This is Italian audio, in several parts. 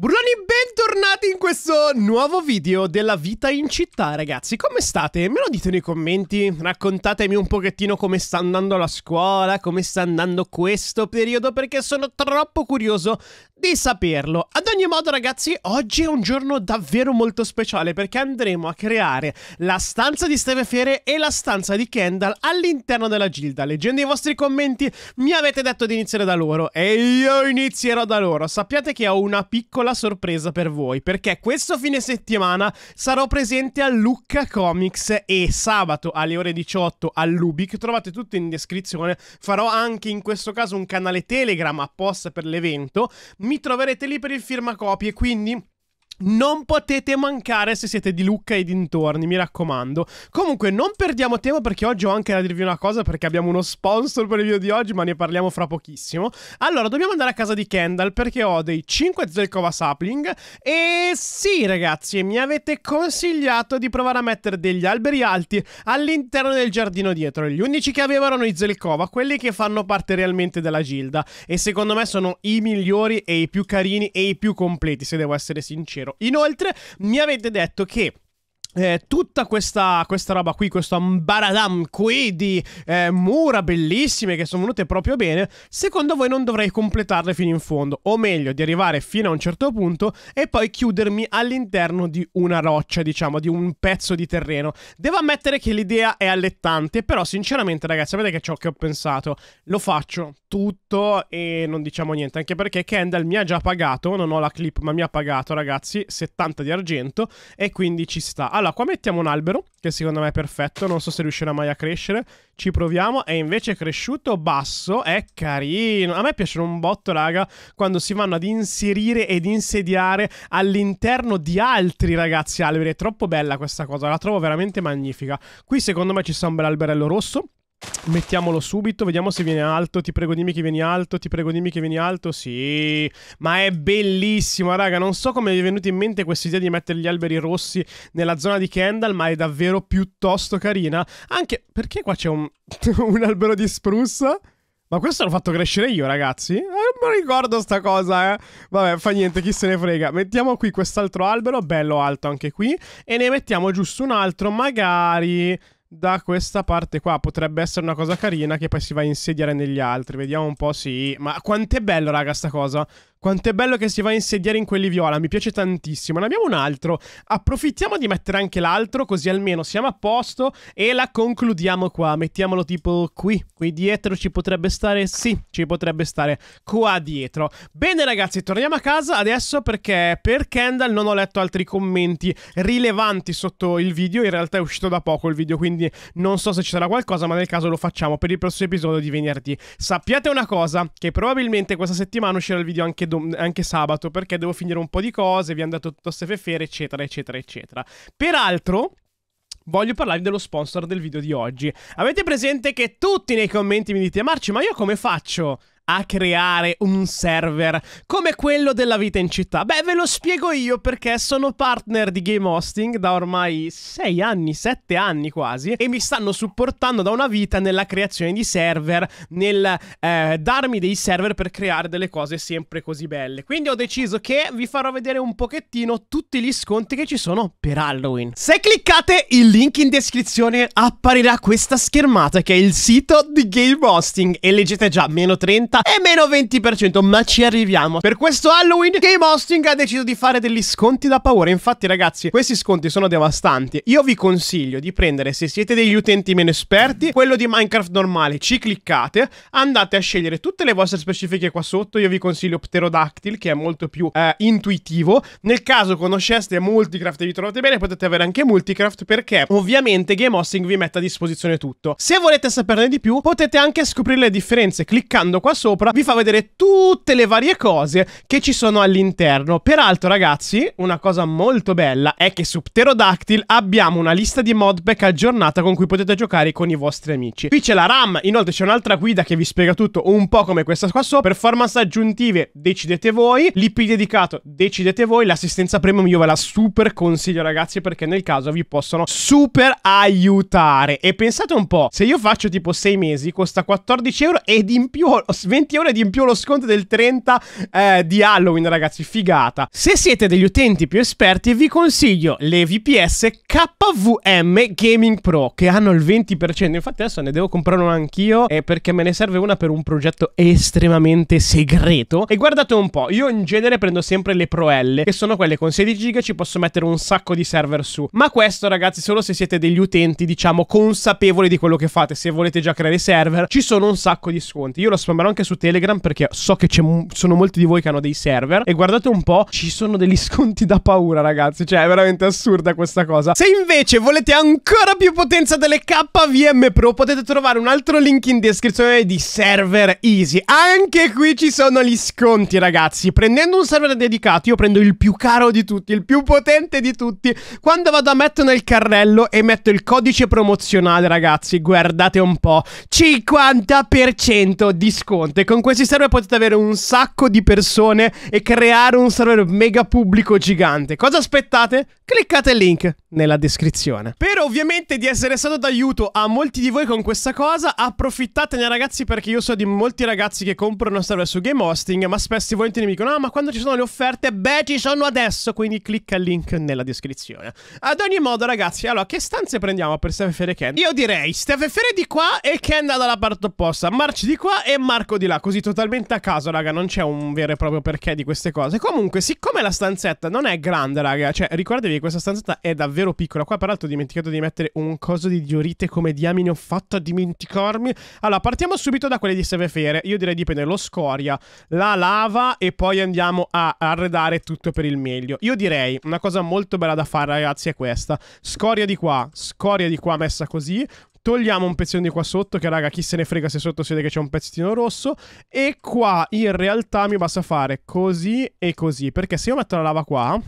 Burloni, bentornati in questo nuovo video della vita in città, ragazzi. Come state? Me lo dite nei commenti, raccontatemi un pochettino come sta andando la scuola, come sta andando questo periodo, perché sono troppo curioso di saperlo. Ad ogni modo, ragazzi, oggi è un giorno davvero molto speciale perché andremo a creare la stanza di Steve Fere e la stanza di Kendall all'interno della Gilda. Leggendo i vostri commenti, mi avete detto di iniziare da loro e io inizierò da loro. Sappiate che ho una piccola sorpresa per voi perché questo fine settimana sarò presente a Lucca Comics e sabato alle ore 18 Lubic. Trovate tutto in descrizione. Farò anche in questo caso un canale Telegram apposta per l'evento mi troverete lì per il firmacopie, quindi non potete mancare se siete di Lucca e dintorni, mi raccomando. Comunque, non perdiamo tempo perché oggi ho anche da dirvi una cosa perché abbiamo uno sponsor per il video di oggi, ma ne parliamo fra pochissimo. Allora, dobbiamo andare a casa di Kendall perché ho dei 5 Zelkova Sapling e sì, ragazzi, mi avete consigliato di provare a mettere degli alberi alti all'interno del giardino dietro. Gli unici che avevano erano i Zelkova, quelli che fanno parte realmente della gilda e secondo me sono i migliori e i più carini e i più completi, se devo essere sincero vero. Inoltre mi avete detto che eh, tutta questa, questa, roba qui, questo ambaradam qui di eh, mura bellissime che sono venute proprio bene, secondo voi non dovrei completarle fino in fondo? O meglio, di arrivare fino a un certo punto e poi chiudermi all'interno di una roccia, diciamo, di un pezzo di terreno. Devo ammettere che l'idea è allettante, però sinceramente ragazzi, sapete che ciò che ho pensato, lo faccio tutto e non diciamo niente, anche perché Kendall mi ha già pagato, non ho la clip ma mi ha pagato ragazzi, 70 di argento e quindi ci sta. Allora, allora, qua mettiamo un albero, che secondo me è perfetto, non so se riuscirà mai a crescere. Ci proviamo, è invece cresciuto basso, è carino. A me piacciono un botto, raga, quando si vanno ad inserire ed insediare all'interno di altri ragazzi alberi. È troppo bella questa cosa, la trovo veramente magnifica. Qui secondo me ci sta un bel alberello rosso Mettiamolo subito, vediamo se viene alto. Ti prego dimmi che vieni alto, ti prego dimmi che vieni alto. Sì, ma è bellissimo, raga. Non so come vi è venuta in mente questa idea di mettere gli alberi rossi nella zona di Kendall, ma è davvero piuttosto carina. Anche perché qua c'è un, un albero di sprussa. Ma questo l'ho fatto crescere io, ragazzi? Eh, non mi ricordo sta cosa, eh. Vabbè, fa niente, chi se ne frega. Mettiamo qui quest'altro albero, bello alto anche qui. E ne mettiamo giusto un altro, magari da questa parte qua. Potrebbe essere una cosa carina che poi si va a insediare negli altri. Vediamo un po', sì. Ma quanto è bello, raga, sta cosa. Quanto è bello che si va a insediare in quelli viola, mi piace tantissimo. Ne abbiamo un altro. Approfittiamo di mettere anche l'altro, così almeno siamo a posto e la concludiamo qua. Mettiamolo tipo qui. Qui dietro ci potrebbe stare? Sì, ci potrebbe stare qua dietro. Bene ragazzi, torniamo a casa adesso perché per Kendall non ho letto altri commenti rilevanti sotto il video. In realtà è uscito da poco il video, quindi non so se ci sarà qualcosa, ma nel caso lo facciamo per il prossimo episodio di venerdì. Sappiate una cosa, che probabilmente questa settimana uscirà il video anche dom- anche sabato perché devo finire un po' di cose, vi è andato tutto a sefefere, eccetera, eccetera, eccetera. Peraltro, voglio parlarvi dello sponsor del video di oggi. Avete presente che tutti nei commenti mi dite, Marci, ma io come faccio a creare un server come quello della vita in città? Beh, ve lo spiego io perché sono partner di Game Hosting da ormai 6 anni, 7 anni quasi, e mi stanno supportando da una vita nella creazione di server, nel eh, darmi dei server per creare delle cose sempre così belle. Quindi ho deciso che vi farò vedere un pochettino tutti gli sconti che ci sono per Halloween. Se cliccate il link in descrizione apparirà questa schermata che è il sito di Game Hosting e leggete già meno 30 50 e meno 20%, ma ci arriviamo. Per questo Halloween Game Hosting ha deciso di fare degli sconti da paura. Infatti ragazzi, questi sconti sono devastanti. Io vi consiglio di prendere, se siete degli utenti meno esperti, quello di Minecraft normale. Ci cliccate, andate a scegliere tutte le vostre specifiche qua sotto. Io vi consiglio Pterodactyl, che è molto più eh, intuitivo. Nel caso conosceste Multicraft e vi trovate bene, potete avere anche Multicraft perché ovviamente Game Hosting vi mette a disposizione tutto. Se volete saperne di più, potete anche scoprire le differenze cliccando qua sotto sopra vi fa vedere tutte le varie cose che ci sono all'interno. Peraltro ragazzi, una cosa molto bella è che su Pterodactyl abbiamo una lista di modpack aggiornata con cui potete giocare con i vostri amici. Qui c'è la RAM, inoltre c'è un'altra guida che vi spiega tutto un po' come questa qua sopra. Performance aggiuntive decidete voi, l'IP dedicato decidete voi, l'assistenza premium io ve la super consiglio ragazzi perché nel caso vi possono super aiutare. E pensate un po', se io faccio tipo 6 mesi costa 14 euro ed in più ho 20 20 euro ed in più lo sconto del 30 eh, di Halloween, ragazzi, figata. Se siete degli utenti più esperti, vi consiglio le VPS KVM Gaming Pro, che hanno il 20%. Infatti adesso ne devo comprare una anch'io, eh, perché me ne serve una per un progetto estremamente segreto. E guardate un po', io in genere prendo sempre le Pro L, che sono quelle con 16 giga, ci posso mettere un sacco di server su. Ma questo, ragazzi, solo se siete degli utenti, diciamo, consapevoli di quello che fate. Se volete già creare server, ci sono un sacco di sconti. Io lo spammerò anche su su Telegram perché so che ci sono molti di voi che hanno dei server e guardate un po', ci sono degli sconti da paura ragazzi, cioè è veramente assurda questa cosa. Se invece volete ancora più potenza delle KVM Pro potete trovare un altro link in descrizione di server easy. Anche qui ci sono gli sconti ragazzi, prendendo un server dedicato io prendo il più caro di tutti, il più potente di tutti. Quando vado a mettere nel carrello e metto il codice promozionale ragazzi, guardate un po', 50% di sconto account con questi server potete avere un sacco di persone e creare un server mega pubblico gigante. Cosa aspettate? Cliccate il link nella descrizione. Spero ovviamente di essere stato d'aiuto a molti di voi con questa cosa. Approfittatene ragazzi perché io so di molti ragazzi che comprano server su Game Hosting, ma spesso i volentieri mi dicono "Ah, ma quando ci sono le offerte?" Beh, ci sono adesso, quindi clicca il link nella descrizione. Ad ogni modo, ragazzi, allora che stanze prendiamo per Stefefere e Ken? Io direi Steve Stefefere di qua e Ken dalla parte opposta, Marci di qua e Marco di là, così totalmente a caso, raga, non c'è un vero e proprio perché di queste cose. Comunque, siccome la stanzetta non è grande, raga, cioè ricordatevi che questa stanzetta è davvero davvero piccola. Qua peraltro ho dimenticato di mettere un coso di diorite come diamine ho fatto a dimenticarmi. Allora, partiamo subito da quelle di Sevefere. Io direi di prendere lo scoria, la lava e poi andiamo a arredare tutto per il meglio. Io direi una cosa molto bella da fare ragazzi è questa. Scoria di qua, scoria di qua messa così, Togliamo un pezzettino di qua sotto, che raga, chi se ne frega se sotto si vede che c'è un pezzettino rosso. E qua in realtà mi basta fare così e così, perché se io metto la lava qua...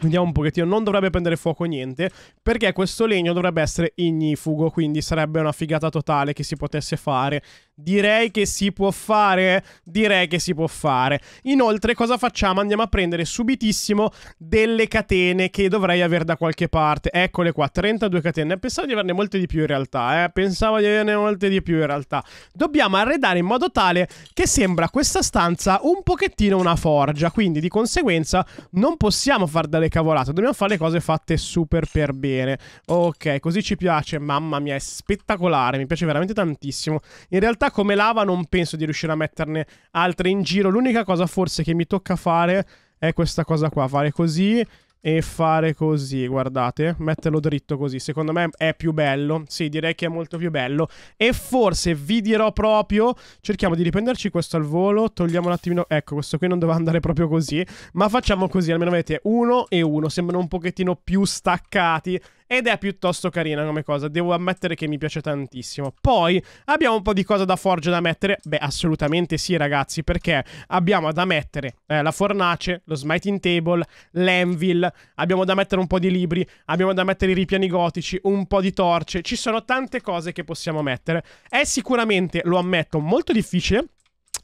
Vediamo un pochettino, non dovrebbe prendere fuoco niente, perché questo legno dovrebbe essere ignifugo, quindi sarebbe una figata totale che si potesse fare. Direi che si può fare, direi che si può fare. Inoltre cosa facciamo? Andiamo a prendere subitissimo delle catene che dovrei aver da qualche parte. Eccole qua, 32 catene. Pensavo di averne molte di più in realtà, eh. Pensavo di averne molte di più in realtà. Dobbiamo arredare in modo tale che sembra questa stanza un pochettino una forgia, quindi di conseguenza non possiamo far da guarda le cavolate, dobbiamo fare le cose fatte super per bene. Ok, così ci piace, mamma mia, è spettacolare, mi piace veramente tantissimo. In realtà come lava non penso di riuscire a metterne altre in giro, l'unica cosa forse che mi tocca fare è questa cosa qua, fare così e fare così, guardate, metterlo dritto così, secondo me è più bello, sì direi che è molto più bello e forse vi dirò proprio, cerchiamo di riprenderci questo al volo, togliamo un attimino, ecco questo qui non doveva andare proprio così, ma facciamo così, almeno avete uno e uno, sembrano un pochettino più staccati ed è piuttosto carina come cosa, devo ammettere che mi piace tantissimo. Poi abbiamo un po' di cose da forge da mettere, beh assolutamente sì ragazzi, perché abbiamo da mettere eh, la fornace, lo smiting table, l'anvil, abbiamo da mettere un po' di libri, abbiamo da mettere i ripiani gotici, un po' di torce, ci sono tante cose che possiamo mettere. È sicuramente, lo ammetto, molto difficile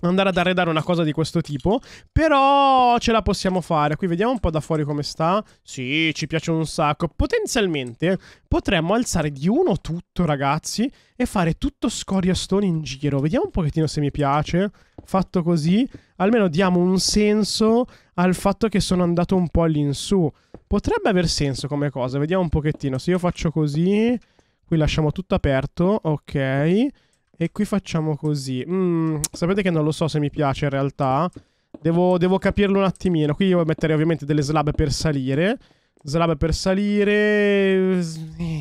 andare ad arredare una cosa di questo tipo. Però ce la possiamo fare. Qui vediamo un po' da fuori come sta. Sì, ci piace un sacco. Potenzialmente potremmo alzare di uno tutto, ragazzi, e fare tutto scoria stone in giro. Vediamo un pochettino se mi piace. Fatto così, almeno diamo un senso al fatto che sono andato un po' all'insù. Potrebbe aver senso come cosa. Vediamo un pochettino. Se io faccio così, qui lasciamo tutto aperto. Ok. E qui facciamo così. Mm, sapete che non lo so se mi piace in realtà. Devo, devo capirlo un attimino. Qui io metterei ovviamente delle slab per salire. Slab per salire.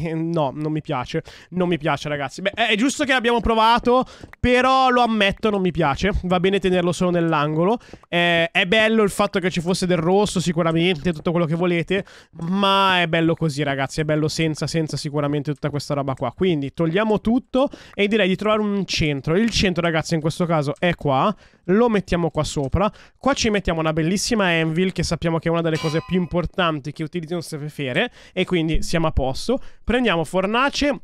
no, non mi piace. Non mi piace, ragazzi. Beh, è giusto che l'abbiamo provato, però lo ammetto, non mi piace. Va bene tenerlo solo nell'angolo. Eh, è bello il fatto che ci fosse del rosso, sicuramente, tutto quello che volete. Ma è bello così, ragazzi. È bello senza, senza sicuramente tutta questa roba qua. Quindi togliamo tutto e direi di trovare un centro. Il centro, ragazzi, in questo caso è qua lo mettiamo qua sopra. Qua ci mettiamo una bellissima anvil, che sappiamo che è una delle cose più importanti che utilizzano queste fere, e quindi siamo a posto. Prendiamo fornace...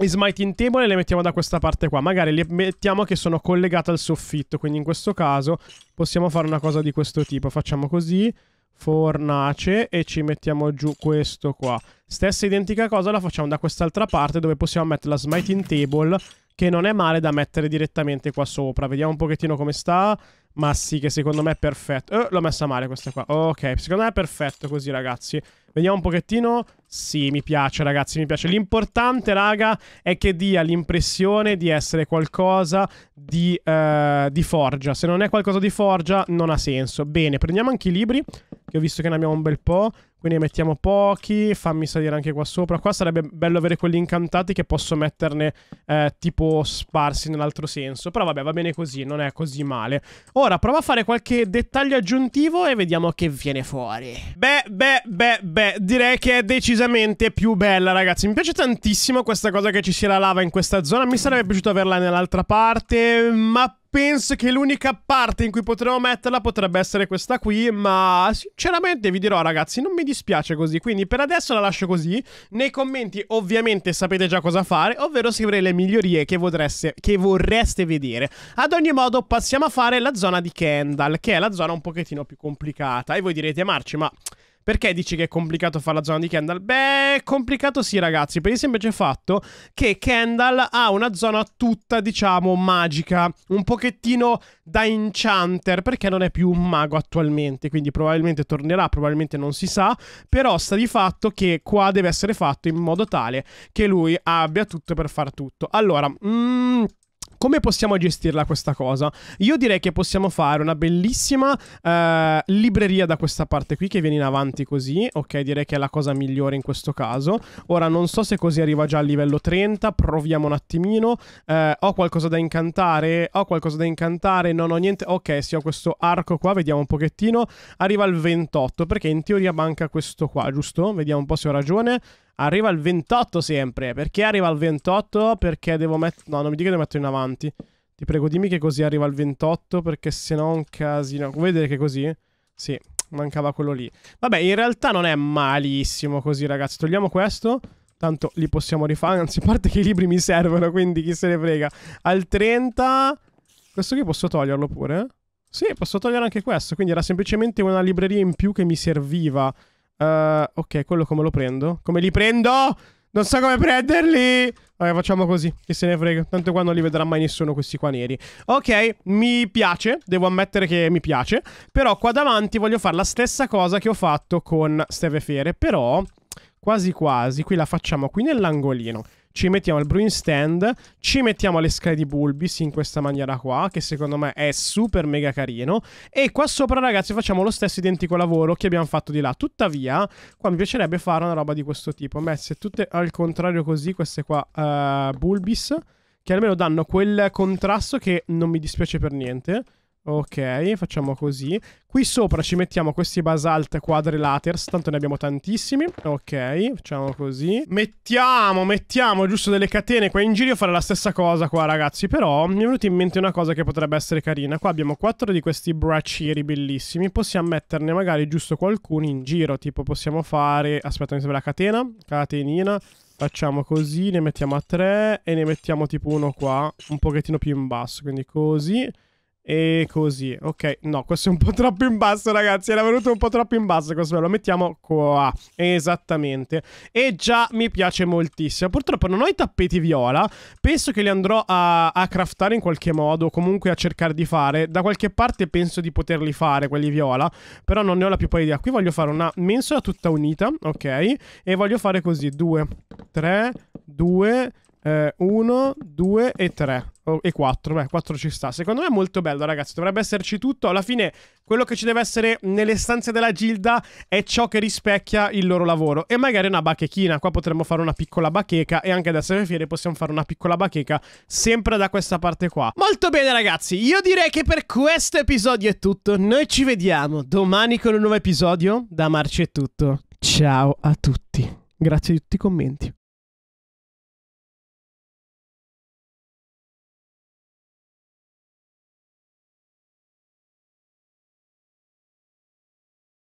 E smiting table e le mettiamo da questa parte qua. Magari le mettiamo che sono collegate al soffitto. Quindi in questo caso possiamo fare una cosa di questo tipo. Facciamo così. Fornace e ci mettiamo giù questo qua. Stessa identica cosa la facciamo da quest'altra parte dove possiamo mettere la smiting table che non è male da mettere direttamente qua sopra. Vediamo un pochettino come sta. Ma sì, che secondo me è perfetto. Eh, l'ho messa male questa qua. Ok, secondo me è perfetto così, ragazzi. Vediamo un pochettino. Sì, mi piace, ragazzi, mi piace. L'importante, raga, è che dia l'impressione di essere qualcosa di, eh, di forgia. Se non è qualcosa di forgia, non ha senso. Bene, prendiamo anche i libri, che ho visto che ne abbiamo un bel po'. Quindi ne mettiamo pochi, fammi salire anche qua sopra. Qua sarebbe bello avere quelli incantati che posso metterne eh, tipo sparsi nell'altro senso. Però vabbè, va bene così, non è così male. Ora, prova a fare qualche dettaglio aggiuntivo e vediamo che viene fuori. Beh, beh, beh, beh, direi che è decisamente più bella, ragazzi. Mi piace tantissimo questa cosa che ci sia la lava in questa zona. Mi sarebbe piaciuto averla nell'altra parte, ma Penso che l'unica parte in cui potremmo metterla potrebbe essere questa qui, ma sinceramente vi dirò ragazzi, non mi dispiace così, quindi per adesso la lascio così. Nei commenti ovviamente sapete già cosa fare, ovvero scrivere le migliorie che, vorreste, che vorreste vedere. Ad ogni modo passiamo a fare la zona di Kendall, che è la zona un pochettino più complicata, e voi direte Marci, ma... Perché dici che è complicato fare la zona di Kendall? Beh, è complicato sì, ragazzi, per il semplice fatto che Kendall ha una zona tutta, diciamo, magica, un pochettino da enchanter, perché non è più un mago attualmente, quindi probabilmente tornerà, probabilmente non si sa, però sta di fatto che qua deve essere fatto in modo tale che lui abbia tutto per far tutto. Allora, mmm come possiamo gestirla questa cosa? Io direi che possiamo fare una bellissima eh, libreria da questa parte qui che viene in avanti così. Ok, direi che è la cosa migliore in questo caso. Ora non so se così arriva già al livello 30, proviamo un attimino. Eh, ho qualcosa da incantare? Ho qualcosa da incantare? Non ho niente. Ok, sì, ho questo arco qua, vediamo un pochettino. Arriva al 28 perché in teoria manca questo qua, giusto? Vediamo un po' se ho ragione. Arriva al 28 sempre. Perché arriva al 28? Perché devo mettere... No, non mi dica che lo metto in avanti. Ti prego, dimmi che così arriva al 28, perché se no un casino. Vuoi vedere che così? Sì, mancava quello lì. Vabbè, in realtà non è malissimo così, ragazzi. Togliamo questo. Tanto li possiamo rifare. Anzi, a parte che i libri mi servono, quindi chi se ne frega. Al 30... Questo qui posso toglierlo pure? Sì, posso togliere anche questo. Quindi era semplicemente una libreria in più che mi serviva Uh, ok, quello come lo prendo? Come li prendo? Non so come prenderli! Vabbè, facciamo così, che se ne frega. Tanto qua non li vedrà mai nessuno questi qua neri. Ok, mi piace, devo ammettere che mi piace. Però qua davanti voglio fare la stessa cosa che ho fatto con Steve Fere. Però, quasi quasi, qui la facciamo qui nell'angolino ci mettiamo il brewing stand, ci mettiamo le scale di Bulbis in questa maniera qua, che secondo me è super mega carino. E qua sopra, ragazzi, facciamo lo stesso identico lavoro che abbiamo fatto di là. Tuttavia, qua mi piacerebbe fare una roba di questo tipo. Messe tutte al contrario così, queste qua, uh, Bulbis, che almeno danno quel contrasto che non mi dispiace per niente. Ok, facciamo così. Qui sopra ci mettiamo questi basalt quadrilaters, tanto ne abbiamo tantissimi. Ok, facciamo così. Mettiamo, mettiamo giusto delle catene qua in giro, fare la stessa cosa qua ragazzi. Però mi è venuta in mente una cosa che potrebbe essere carina. Qua abbiamo quattro di questi braccieri bellissimi. Possiamo metterne magari giusto qualcuno in giro. Tipo possiamo fare... Aspetta, mi serve la catena. Catenina. Facciamo così, ne mettiamo a tre e ne mettiamo tipo uno qua, un pochettino più in basso. Quindi così... E così, ok, no, questo è un po' troppo in basso ragazzi, era venuto un po' troppo in basso questo, lo mettiamo qua, esattamente E già mi piace moltissimo, purtroppo non ho i tappeti viola, penso che li andrò a, a craftare in qualche modo, comunque a cercare di fare Da qualche parte penso di poterli fare, quelli viola, però non ne ho la più pari idea Qui voglio fare una mensola tutta unita, ok, e voglio fare così, 2, 3, 2, 1, 2 e 3 Oh, e 4, beh, 4 ci sta. Secondo me è molto bello, ragazzi. Dovrebbe esserci tutto. Alla fine, quello che ci deve essere nelle stanze della Gilda è ciò che rispecchia il loro lavoro. E magari una bachechina. Qua potremmo fare una piccola bacheca. E anche da Seve Fiere possiamo fare una piccola bacheca. Sempre da questa parte qua. Molto bene, ragazzi. Io direi che per questo episodio è tutto. Noi ci vediamo domani con un nuovo episodio. Da Marci è tutto. Ciao a tutti. Grazie di tutti i commenti.